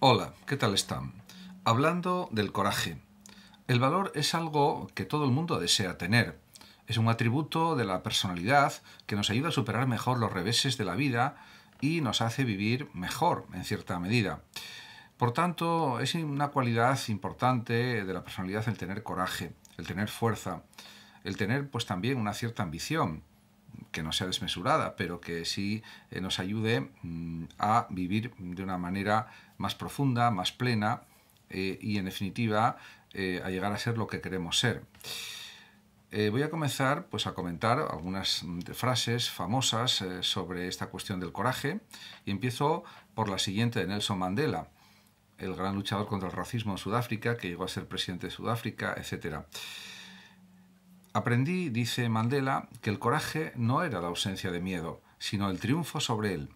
Hola, ¿qué tal están? Hablando del coraje. El valor es algo que todo el mundo desea tener. Es un atributo de la personalidad que nos ayuda a superar mejor los reveses de la vida y nos hace vivir mejor, en cierta medida. Por tanto, es una cualidad importante de la personalidad el tener coraje, el tener fuerza, el tener pues también una cierta ambición, que no sea desmesurada, pero que sí eh, nos ayude mm, a vivir de una manera más profunda, más plena eh, y en definitiva eh, a llegar a ser lo que queremos ser. voy a comenzar pues, a comentar algunas mm, frases famosas sobre esta cuestión del coraje y empiezo por la siguiente de Nelson Mandela, el gran luchador contra el racismo en Sudáfrica, que llegó a ser presidente de Sudáfrica, etcétera. Aprendí, dice Mandela, que el coraje no era la ausencia de miedo, sino el triunfo sobre él.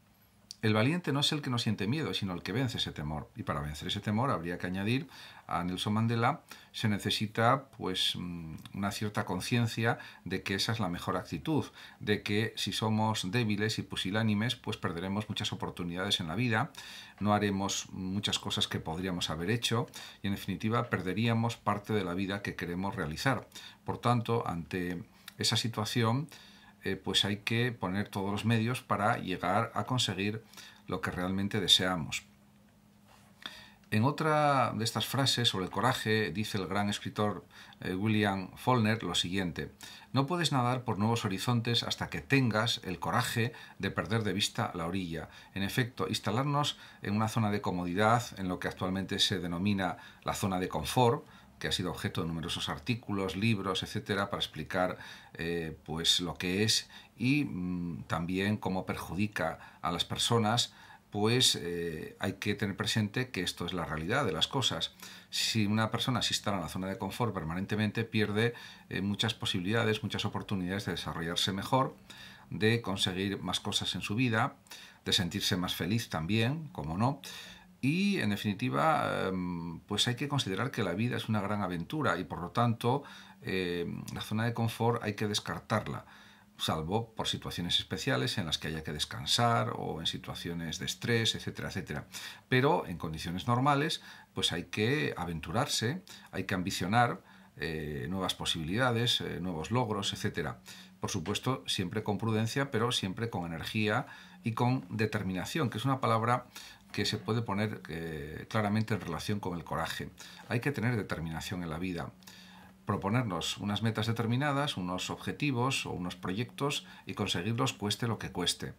El valiente no es el que no siente miedo, sino el que vence ese temor. Y para vencer ese temor habría que añadir a Nelson Mandela se necesita pues mm, una cierta conciencia de que esa es la mejor actitud, de que si somos débiles y pusilánimes, pues perderemos muchas oportunidades en la vida, no haremos muchas cosas que podríamos haber hecho y en definitiva perderíamos parte de la vida que queremos realizar. Por tanto, ante esa situación eh, pues hay que poner todos los medios para llegar a conseguir lo que realmente deseamos. En otra de estas frases sobre el coraje dice el gran escritor eh, William Follner lo siguiente, no puedes nadar por nuevos horizontes hasta que tengas el coraje de perder de vista la orilla. En efecto, instalarnos en una zona de comodidad, en lo que actualmente se denomina la zona de confort, que ha sido objeto de numerosos artículos, libros, etcétera, para explicar eh, pues lo que es y mm, también cómo perjudica a las personas pues eh, hay que tener presente que esto es la realidad de las cosas. Si una persona se instala en la zona de confort permanentemente, pierde eh, muchas posibilidades, muchas oportunidades de desarrollarse mejor, de conseguir más cosas en su vida, de sentirse más feliz también, como no, y en definitiva, em, pues hay que considerar que la vida es una gran aventura y por lo tanto em, la zona de confort hay que descartarla, salvo por situaciones especiales en las que haya que descansar o en situaciones de estrés, etcétera, etcétera. Pero en condiciones normales, pues hay que aventurarse, hay que ambicionar eh, nuevas posibilidades, eh, nuevos logros, etcétera por supuesto, siempre con prudencia, pero siempre con energía y con determinación, que es una palabra que se puede poner eh, claramente en relación con el coraje. Hay que tener determinación en la vida proponernos unas metas determinadas, unos objetivos o unos proyectos y conseguirlos cueste lo que cueste,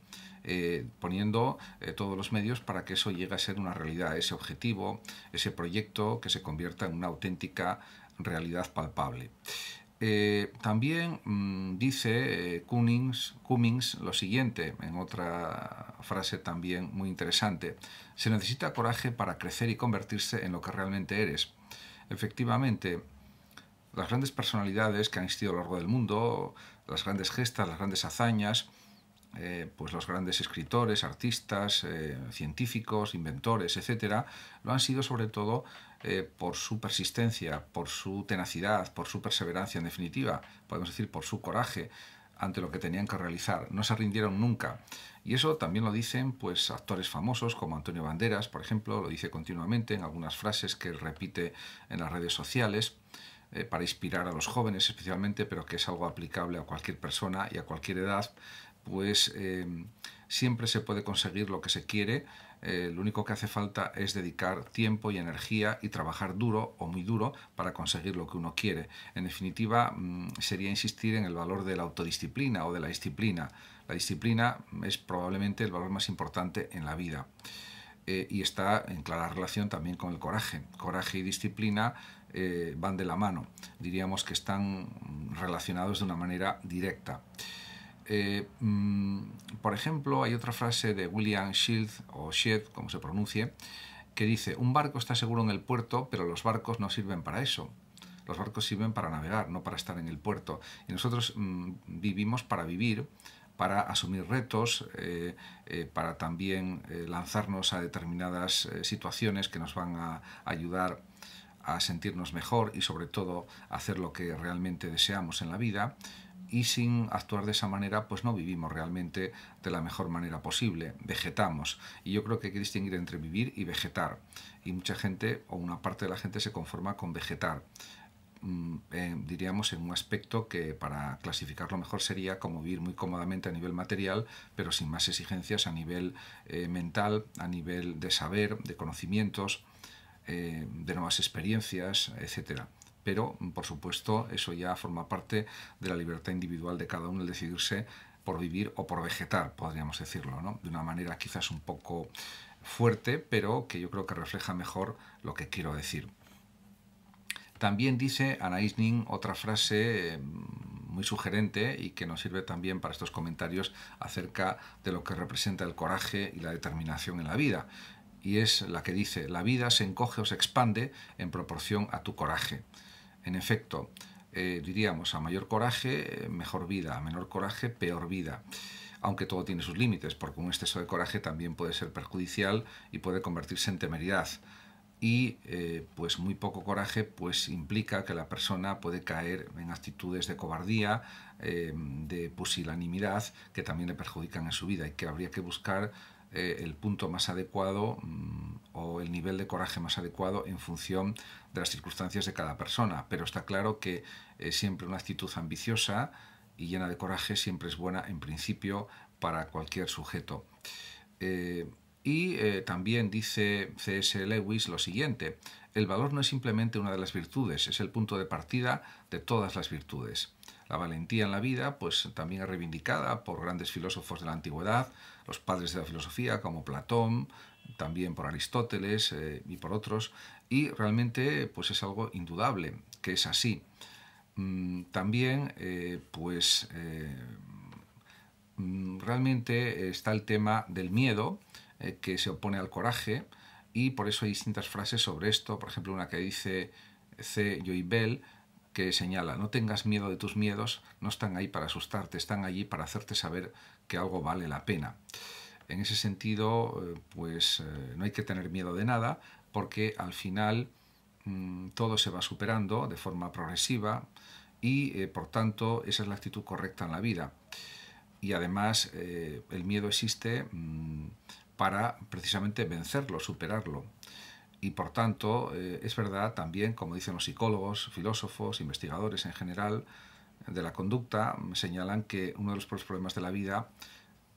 eh, poniendo eh, todos los medios para que eso llegue a ser una realidad, ese objetivo, ese proyecto que se convierta en una auténtica realidad palpable. Eh, también mm, dice eh, Cummings, lo siguiente, en otra frase también muy interesante, se necesita coraje para crecer y convertirse en lo que realmente eres. Efectivamente, las grandes personalidades que han existido a lo largo del mundo, las grandes gestas, las grandes hazañas, eh, pues los grandes escritores, artistas, científicos, inventores, etcétera, lo han sido sobre todo eh, por su persistencia, por su tenacidad, por su perseverancia, en definitiva, podemos decir, por su coraje ante lo que tenían que realizar. No se rindieron nunca. Y eso también lo dicen pues actores famosos como Antonio Banderas, por ejemplo, lo dice continuamente en algunas frases que repite en las redes sociales eh, para inspirar a los jóvenes especialmente, pero que es algo aplicable a cualquier persona y a cualquier edad, pues eh, siempre se puede conseguir lo que se quiere eh, lo único que hace falta es dedicar tiempo y energía y trabajar duro o muy duro para conseguir lo que uno quiere. En definitiva, mm, sería insistir en el valor de la autodisciplina o de la disciplina. La disciplina es probablemente el valor más importante en la vida. Eh, y está en clara relación también con el coraje. Coraje y disciplina eh, van de la mano, diríamos que están relacionados de una manera directa. Eh, mm, por ejemplo, hay otra frase de William Shield, o Shed, como se pronuncie, que dice, un barco está seguro en el puerto, pero los barcos no sirven para eso. Los barcos sirven para navegar, no para estar en el puerto. Y nosotros mm, vivimos para vivir, para asumir retos, eh, eh, para también lanzarnos a determinadas situaciones que nos van a ayudar a sentirnos mejor y sobre todo a hacer lo que realmente deseamos en la vida y sin actuar de esa manera pues no vivimos realmente de la mejor manera posible, vegetamos. Y yo creo que hay que distinguir entre vivir y vegetar. Y mucha gente o una parte de la gente se conforma con vegetar. Mm, eh, diríamos en un aspecto que para clasificarlo mejor sería como vivir muy cómodamente a nivel material, pero sin más exigencias a nivel eh, mental, a nivel de saber, de conocimientos, eh, de nuevas experiencias, etcétera pero por supuesto eso ya forma parte de la libertad individual de cada uno el decidirse por vivir o por vegetar, podríamos decirlo, ¿no? de una manera quizás un poco fuerte, pero que yo creo que refleja mejor lo que quiero decir. También dice Anais Nin otra frase mm, muy sugerente y que nos sirve también para estos comentarios acerca de lo que representa el coraje y la determinación en la vida. Y es la que dice, la vida se encoge o se expande en proporción a tu coraje. En efecto, eh, diríamos, a mayor coraje, mejor vida, a menor coraje, peor vida. Aunque todo tiene sus límites, porque un exceso de coraje también puede ser perjudicial y puede convertirse en temeridad. Y eh, pues muy poco coraje pues implica que la persona puede caer en actitudes de cobardía, eh, de pusilanimidad, que también le perjudican en su vida y que habría que buscar eh, el punto más adecuado mm, o el nivel de coraje más adecuado en función de las circunstancias de cada persona. Pero está claro que eh, siempre una actitud ambiciosa y llena de coraje siempre es buena en principio para cualquier sujeto. Eh, y también dice C.S. Lewis lo siguiente, el valor no es simplemente una de las virtudes, es el punto de partida de todas las virtudes. La valentía en la vida, pues también es reivindicada por grandes filósofos de la antigüedad, los padres de la filosofía como Platón, también por Aristóteles eh, y por otros, y realmente pues es algo indudable que es así. Mm, también eh, pues eh, mm, realmente está el tema del miedo que se opone al coraje y por eso hay distintas frases sobre esto, por ejemplo una que dice C. Bell, que señala, no tengas miedo de tus miedos, no están ahí para asustarte, están allí para hacerte saber que algo vale la pena. En ese sentido, eh, pues eh, no hay que tener miedo de nada, porque al final mm, todo se va superando de forma progresiva y eh, por tanto esa es la actitud correcta en la vida. Y además el miedo existe mm, para precisamente vencerlo, superarlo. Y por tanto es verdad también, como dicen los psicólogos, filósofos, investigadores en general, de la conducta señalan que uno de los problemas de la vida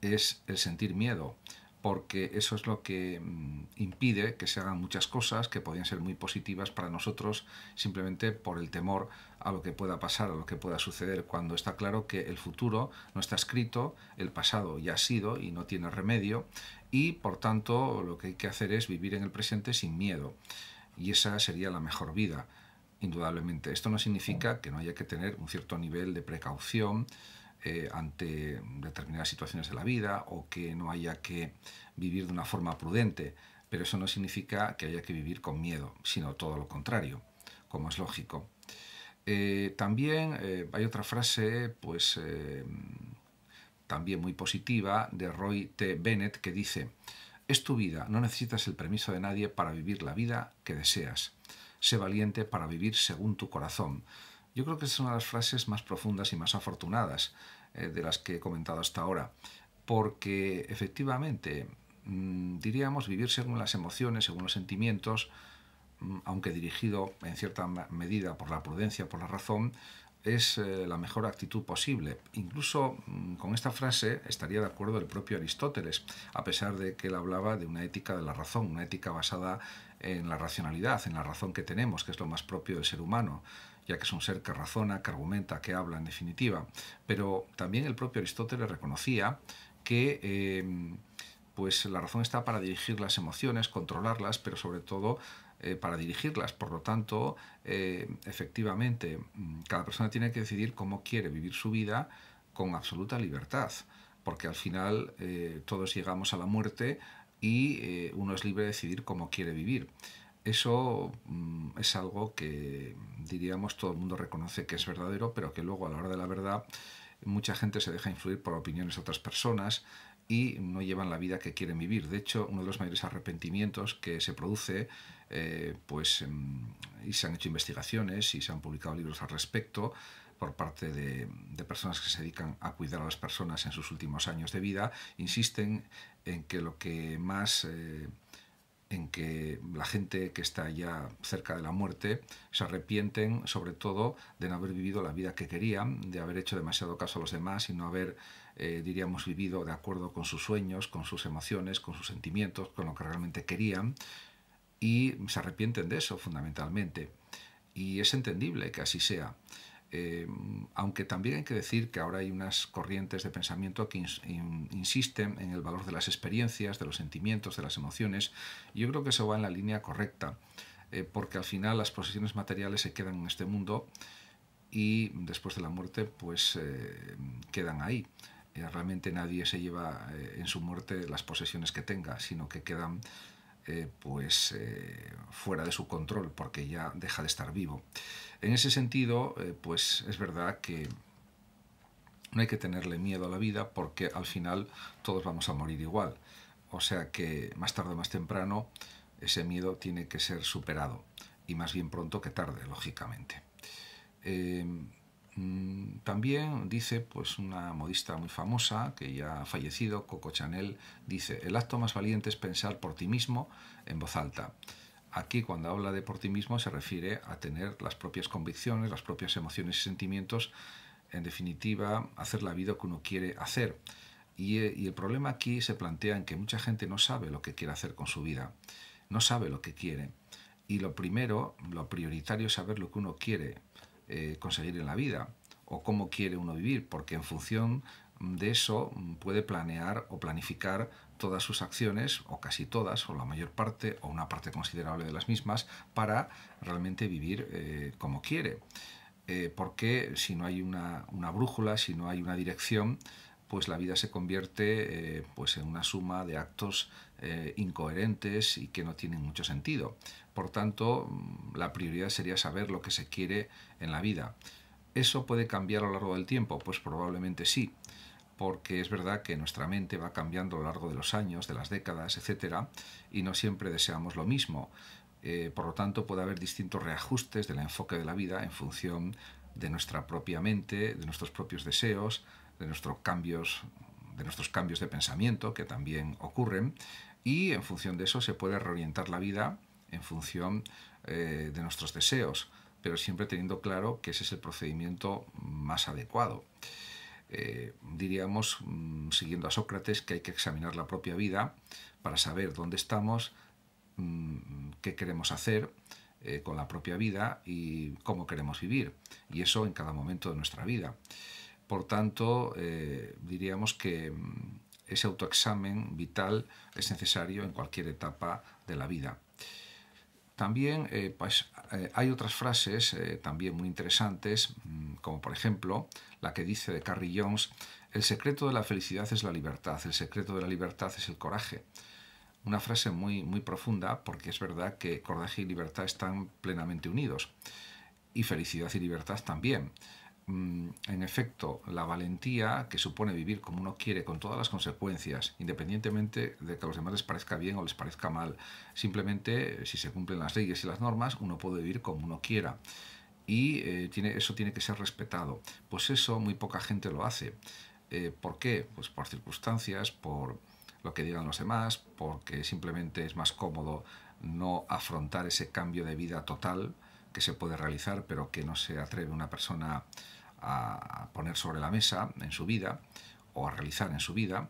es el sentir miedo, porque eso es lo que mm, impide que se hagan muchas cosas que podrían ser muy positivas para nosotros simplemente por el temor a lo que pueda pasar, a lo que pueda suceder, cuando está claro que el futuro no está escrito, el pasado ya ha sido y no tiene remedio, y por tanto lo que hay que hacer es vivir en el presente sin miedo, y esa sería la mejor vida indudablemente. Esto no significa que no haya que tener un cierto nivel de precaución eh, ante determinadas situaciones de la vida o que no haya que vivir de una forma prudente, pero eso no significa que haya que vivir con miedo, sino todo lo contrario, como es lógico. Eh, también eh, hay otra frase, pues también muy positiva, de Roy T. Bennett que dice, es tu vida, no necesitas el permiso de nadie para vivir la vida que deseas sé valiente para vivir según tu corazón. Yo creo que es una de las frases más profundas y más afortunadas eh, de las que he comentado hasta ahora, porque efectivamente mm, diríamos vivir según las emociones, según los sentimientos, mm, aunque dirigido en cierta medida por la prudencia, por la razón, es eh, la mejor actitud posible. Incluso mm, con esta frase estaría de acuerdo el propio Aristóteles, a pesar de que él hablaba de una ética de la razón, una ética basada en la racionalidad, en la razón que tenemos, que es lo más propio del ser humano, ya que es un ser que razona, que argumenta, que habla en definitiva. Pero también el propio Aristóteles reconocía que em, pues la razón está para dirigir las emociones, controlarlas, pero sobre todo eh, para dirigirlas. Por lo tanto, em, efectivamente, cada persona tiene que decidir cómo quiere vivir su vida con absoluta libertad, porque al final eh, todos llegamos a la muerte y eh, uno es libre de decidir cómo quiere vivir. Eso mm, es algo que diríamos todo el mundo reconoce que es verdadero, pero que luego a la hora de la verdad mucha gente se deja influir por opiniones de otras personas y no llevan la vida que quieren vivir. De hecho, uno de los mayores arrepentimientos que se produce, eh, pues, mm, y se han hecho investigaciones y se han publicado libros al respecto, por parte de, personas que se dedican a cuidar a las personas en sus últimos años de vida, insisten en que lo que más... Eh, en que la gente que está ya cerca de la muerte se arrepienten sobre todo de no haber vivido la vida que querían, de haber hecho demasiado caso a los demás y no haber, eh, diríamos, vivido de acuerdo con sus sueños, con sus emociones, con sus sentimientos, con lo que realmente querían. Y se arrepienten de eso fundamentalmente. Y es entendible que así sea. Em, aunque también hay que decir que ahora hay unas corrientes de pensamiento que insisten en el valor de las experiencias, de los sentimientos, de las emociones, yo creo que eso va en la línea correcta, eh, porque al final las posesiones materiales se quedan en este mundo y después de la muerte pues eh, quedan ahí. Eh, realmente nadie se lleva en su muerte las posesiones que tenga, sino que quedan eh, pues eh, fuera de su control porque ya deja de estar vivo. En ese sentido, eh, pues es verdad que no hay que tenerle miedo a la vida porque al final todos vamos a morir igual. O sea que más tarde o más temprano ese miedo tiene que ser superado y más bien pronto que tarde, lógicamente. Mm, también dice, pues una modista muy famosa que ya ha fallecido, Coco Chanel, dice, el acto más valiente es pensar por ti mismo en voz alta. Aquí cuando habla de por ti mismo se refiere a tener las propias convicciones, las propias emociones y sentimientos, en definitiva, hacer la vida que uno quiere hacer. Y, eh, y el problema aquí se plantea en que mucha gente no sabe lo que quiere hacer con su vida, no sabe lo que quiere. Y lo primero, lo prioritario es saber lo que uno quiere, eh, conseguir en la vida o cómo quiere uno vivir, porque en función de eso mm, puede planear o planificar todas sus acciones, o casi todas, o la mayor parte, o una parte considerable de las mismas, para realmente vivir eh, como quiere. Eh, porque si no hay una, brújula, si no hay una dirección, pues la vida se convierte pues en una suma de actos incoherentes y que no tienen mucho sentido. Por tanto, mm, la prioridad sería saber lo que se quiere en la vida. ¿Eso puede cambiar a lo largo del tiempo? Pues probablemente sí, porque es verdad que nuestra mente va cambiando a lo largo de los años, de las décadas, etcétera, y no siempre deseamos lo mismo. Eh, por lo tanto, puede haber distintos reajustes del enfoque de la vida en función de nuestra propia mente, de nuestros propios deseos, de nuestros cambios, de nuestros cambios de pensamiento que también ocurren, y en función de eso se puede reorientar la vida en función eh, de nuestros deseos, pero siempre teniendo claro que ese es el procedimiento más adecuado. Eh, diríamos, mm, siguiendo a Sócrates, que hay que examinar la propia vida para saber dónde estamos, mm, qué queremos hacer eh, con la propia vida y cómo queremos vivir, y eso en cada momento de nuestra vida. Por tanto, diríamos que mm, ese autoexamen vital es necesario en cualquier etapa de la vida. También eh, pues, eh, hay otras frases eh, también muy interesantes, mm, como por ejemplo la que dice de Carrie Jones, el secreto de la felicidad es la libertad, el secreto de la libertad es el coraje. Una frase muy, muy profunda porque es verdad que coraje y libertad están plenamente unidos y felicidad y libertad también. Mm, en efecto, la valentía que supone vivir como uno quiere, con todas las consecuencias, independientemente de que a los demás les parezca bien o les parezca mal. Simplemente, eh, si se cumplen las leyes y las normas, uno puede vivir como uno quiera. Y eh, tiene, eso tiene que ser respetado. Pues eso muy poca gente lo hace. Eh, ¿Por qué? Pues por circunstancias, por lo que digan los demás, porque simplemente es más cómodo no afrontar ese cambio de vida total que se puede realizar, pero que no se atreve una persona a poner sobre la mesa en su vida o a realizar en su vida.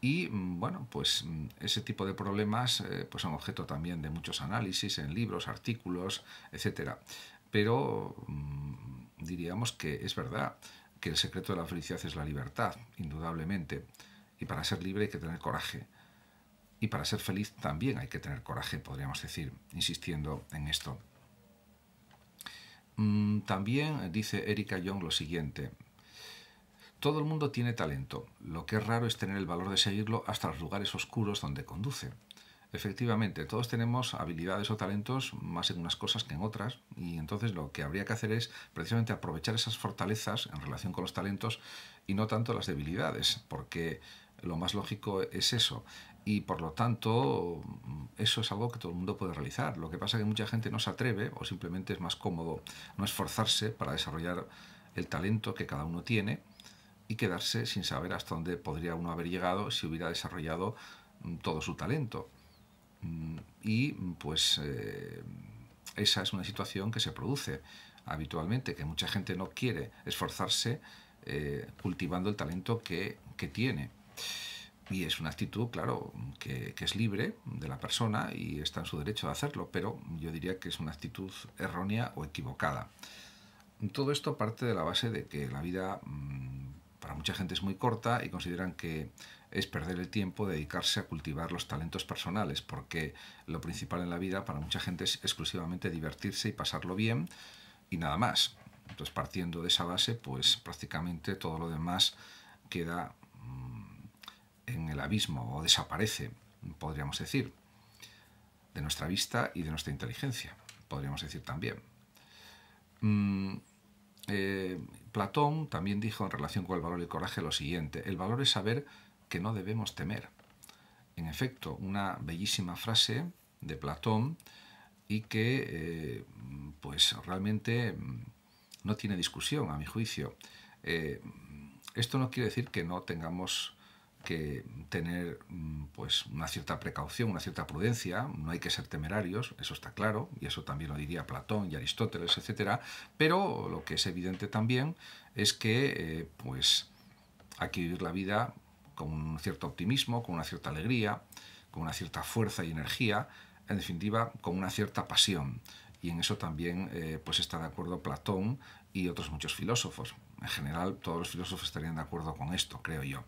Y mm, bueno, pues mm, ese tipo de problemas eh, pues son objeto también de muchos análisis en libros, artículos, etc. Pero mm, diríamos que es verdad que el secreto de la felicidad es la libertad, indudablemente. Y para ser libre hay que tener coraje. Y para ser feliz también hay que tener coraje, podríamos decir, insistiendo en esto. Mm, también dice Erika Young lo siguiente. Todo el mundo tiene talento. Lo que es raro es tener el valor de seguirlo hasta los lugares oscuros donde conduce. Efectivamente, todos tenemos habilidades o talentos más en unas cosas que en otras y entonces lo que habría que hacer es precisamente aprovechar esas fortalezas en relación con los talentos y no tanto las debilidades, porque lo más lógico es eso y por lo tanto eso es algo que todo el mundo puede realizar. Lo que pasa es que mucha gente no se atreve o simplemente es más cómodo no esforzarse para desarrollar el talento que cada uno tiene y quedarse sin saber hasta dónde podría uno haber llegado si hubiera desarrollado mm, todo su talento. Mm, y pues eh, esa es una situación que se produce habitualmente, que mucha gente no quiere esforzarse eh, cultivando el talento que, que tiene. Y es una actitud, claro, que, es libre de la persona y está en su derecho de hacerlo, pero yo diría que es una actitud errónea o equivocada. Todo esto parte de la base de que la vida mm, para mucha gente es muy corta y consideran que es perder el tiempo dedicarse a cultivar los talentos personales, porque lo principal en la vida para mucha gente es exclusivamente divertirse y pasarlo bien y nada más. Entonces partiendo de esa base, pues prácticamente todo lo demás queda en el abismo o desaparece, podríamos decir, de nuestra vista y de nuestra inteligencia, podríamos decir también. Mm, eh, Platón también dijo en relación con el valor y el coraje lo siguiente, el valor es saber que no debemos temer. En efecto, una bellísima frase de Platón y que eh, pues realmente mm, no tiene discusión a mi juicio. Eh, esto no quiere decir que no tengamos que tener mm, pues una cierta precaución, una cierta prudencia, no hay que ser temerarios, eso está claro, y eso también lo diría Platón y Aristóteles, etcétera, pero lo que es evidente también es que eh, pues hay que vivir la vida con un cierto optimismo, con una cierta alegría, con una cierta fuerza y energía, en definitiva, con una cierta pasión. Y en eso también eh, pues está de acuerdo Platón y otros muchos filósofos. En general, todos los filósofos estarían de acuerdo con esto, creo yo.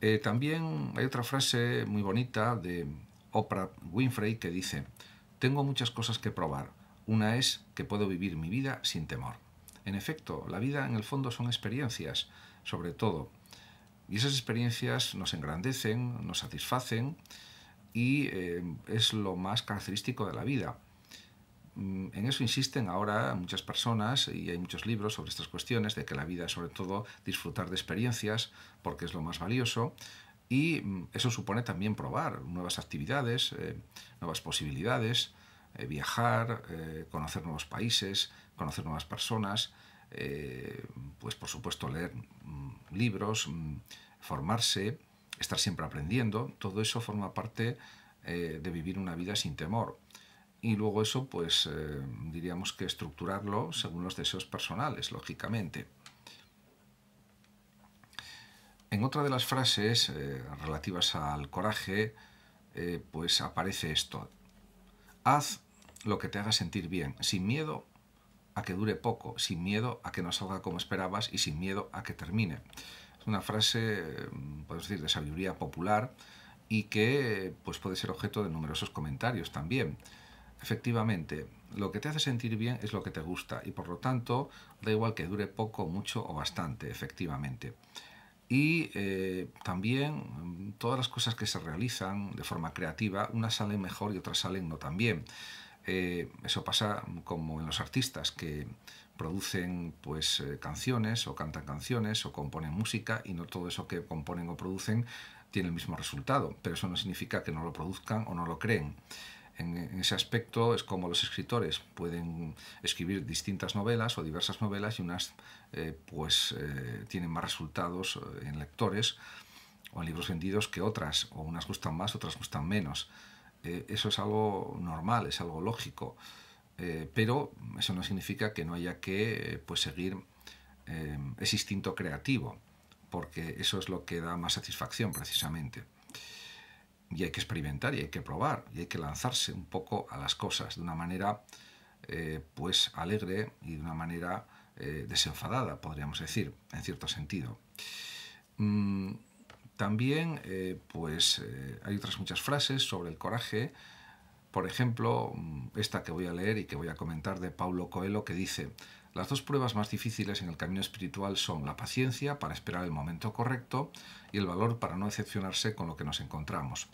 Eh, también hay otra frase muy bonita de Oprah Winfrey que dice, tengo muchas cosas que probar. Una es que puedo vivir mi vida sin temor. En efecto, la vida en el fondo son experiencias, sobre todo. Y esas experiencias nos engrandecen, nos satisfacen y eh, es lo más característico de la vida. Mm, en eso insisten ahora muchas personas y hay muchos libros sobre estas cuestiones de que la vida es sobre todo disfrutar de experiencias porque es lo más valioso y mm, eso supone también probar nuevas actividades, eh, nuevas posibilidades, eh, viajar, eh, conocer nuevos países, conocer nuevas personas, pues por supuesto leer mm, libros, formarse, estar siempre aprendiendo, todo eso forma parte de vivir una vida sin temor y luego eso, pues eh, diríamos que estructurarlo según los deseos personales, lógicamente. En otra de las frases eh, relativas al coraje, eh, pues aparece esto. Haz lo que te haga sentir bien, sin miedo a que dure poco, sin miedo a que no salga como esperabas y sin miedo a que termine. Es una frase, mm, podemos decir, de sabiduría popular y que pues puede ser objeto de numerosos comentarios también. Efectivamente, lo que te hace sentir bien es lo que te gusta y por lo tanto da igual que dure poco, mucho o bastante, efectivamente. Y eh, también todas las cosas que se realizan de forma creativa, unas salen mejor y otras salen no tan bien. Eh, eso pasa como en los artistas que producen pues eh, canciones o cantan canciones o componen música y no todo eso que componen o producen tiene el mismo resultado, pero eso no significa que no lo produzcan o no lo creen en, ese aspecto es como los escritores pueden escribir distintas novelas o diversas novelas y unas eh, pues eh, tienen más resultados eh, en lectores o en libros vendidos que otras, o unas gustan más, otras gustan menos. eso es algo normal, es algo lógico, pero eso no significa que no haya que pues, seguir ese instinto creativo, porque eso es lo que da más satisfacción precisamente y hay que experimentar y hay que probar y hay que lanzarse un poco a las cosas de una manera eh, pues alegre y de una manera eh, desenfadada, podríamos decir, en cierto sentido. Mm, también eh, pues hay otras muchas frases sobre el coraje, por ejemplo, mm, esta que voy a leer y que voy a comentar de Paulo Coelho que dice, las dos pruebas más difíciles en el camino espiritual son la paciencia para esperar el momento correcto y el valor para no decepcionarse con lo que nos encontramos.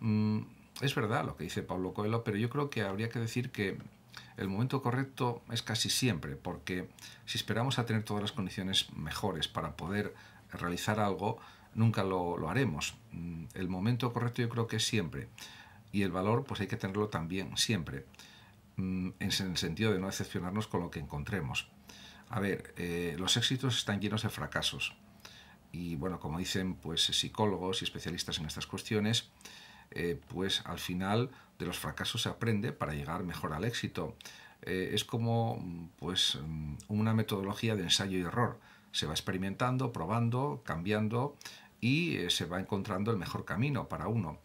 Mm, es verdad lo que dice Pablo Coelho, pero yo creo que habría que decir que el momento correcto es casi siempre, porque si esperamos a tener todas las condiciones mejores para poder realizar algo, nunca lo, haremos. Mm, el momento correcto yo creo que es siempre y el valor pues hay que tenerlo también siempre. Mm, en el sentido de no decepcionarnos con lo que encontremos. A ver, eh, los éxitos están llenos de fracasos. Y bueno, como dicen pues, psicólogos y especialistas en estas cuestiones, eh, pues al final de los fracasos se aprende para llegar mejor al éxito. Eh, es como pues, mm, una metodología de ensayo y error. Se va experimentando, probando, cambiando y se va encontrando el mejor camino para uno.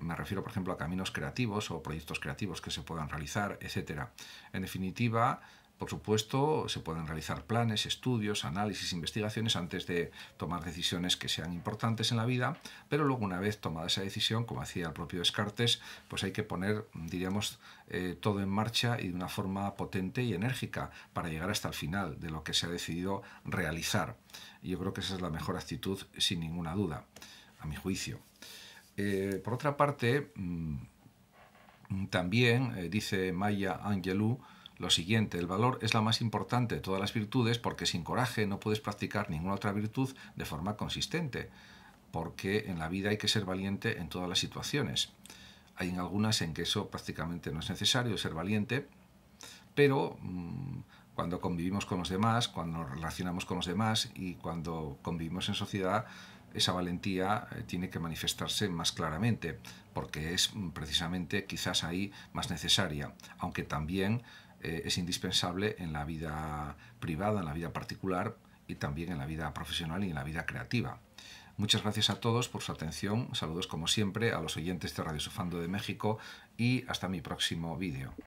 Me refiero, por ejemplo, a caminos creativos o proyectos creativos que se puedan realizar, etc. En definitiva, por supuesto, se pueden realizar planes, estudios, análisis, investigaciones antes de tomar decisiones que sean importantes en la vida, pero luego una vez tomada esa decisión, como hacía el propio Descartes, pues hay que poner, diríamos, eh, todo en marcha y de una forma potente y enérgica para llegar hasta el final de lo que se ha decidido realizar. Y yo creo que esa es la mejor actitud, sin ninguna duda, a mi juicio. Eh, por otra parte, mm, mm, también eh, dice Maya Angelou lo siguiente, el valor es la más importante de todas las virtudes porque sin coraje no puedes practicar ninguna otra virtud de forma consistente, porque en la vida hay que ser valiente en todas las situaciones. Hay algunas en que eso prácticamente no es necesario ser valiente, pero mm, cuando convivimos con los demás, cuando nos relacionamos con los demás y cuando convivimos en sociedad, esa valentía eh, tiene que manifestarse más claramente, porque es mm, precisamente quizás ahí más necesaria, aunque también eh, es indispensable en la vida privada, en la vida particular y también en la vida profesional y en la vida creativa. Muchas gracias a todos por su atención, saludos como siempre a los oyentes de Radio Sufando de México y hasta mi próximo vídeo.